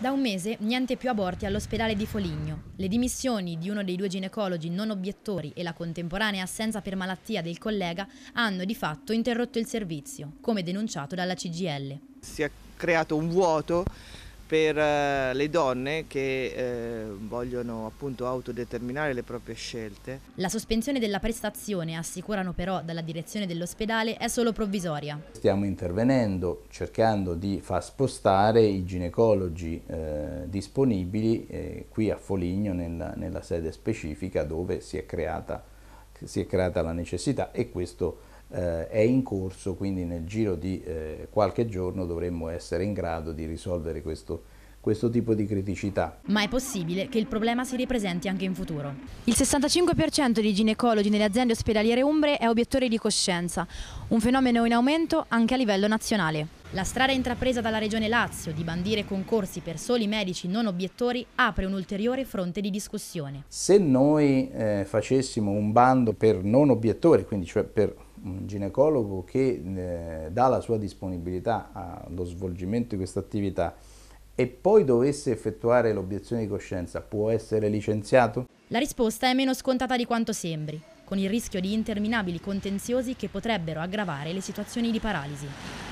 Da un mese niente più aborti all'ospedale di Foligno. Le dimissioni di uno dei due ginecologi non obiettori e la contemporanea assenza per malattia del collega hanno di fatto interrotto il servizio, come denunciato dalla CGL. Si è creato un vuoto per eh, le donne che eh, vogliono appunto autodeterminare le proprie scelte. La sospensione della prestazione, assicurano però dalla direzione dell'ospedale, è solo provvisoria. Stiamo intervenendo cercando di far spostare i ginecologi eh, disponibili eh, qui a Foligno nella, nella sede specifica dove si è, creata, si è creata la necessità e questo eh, è in corso, quindi nel giro di eh, qualche giorno dovremmo essere in grado di risolvere questo, questo tipo di criticità. Ma è possibile che il problema si ripresenti anche in futuro. Il 65% dei ginecologi nelle aziende ospedaliere umbre è obiettore di coscienza, un fenomeno in aumento anche a livello nazionale. La strada intrapresa dalla Regione Lazio di bandire concorsi per soli medici non obiettori apre un ulteriore fronte di discussione. Se noi eh, facessimo un bando per non obiettori, quindi cioè per un ginecologo che eh, dà la sua disponibilità allo svolgimento di questa attività e poi dovesse effettuare l'obiezione di coscienza, può essere licenziato? La risposta è meno scontata di quanto sembri, con il rischio di interminabili contenziosi che potrebbero aggravare le situazioni di paralisi.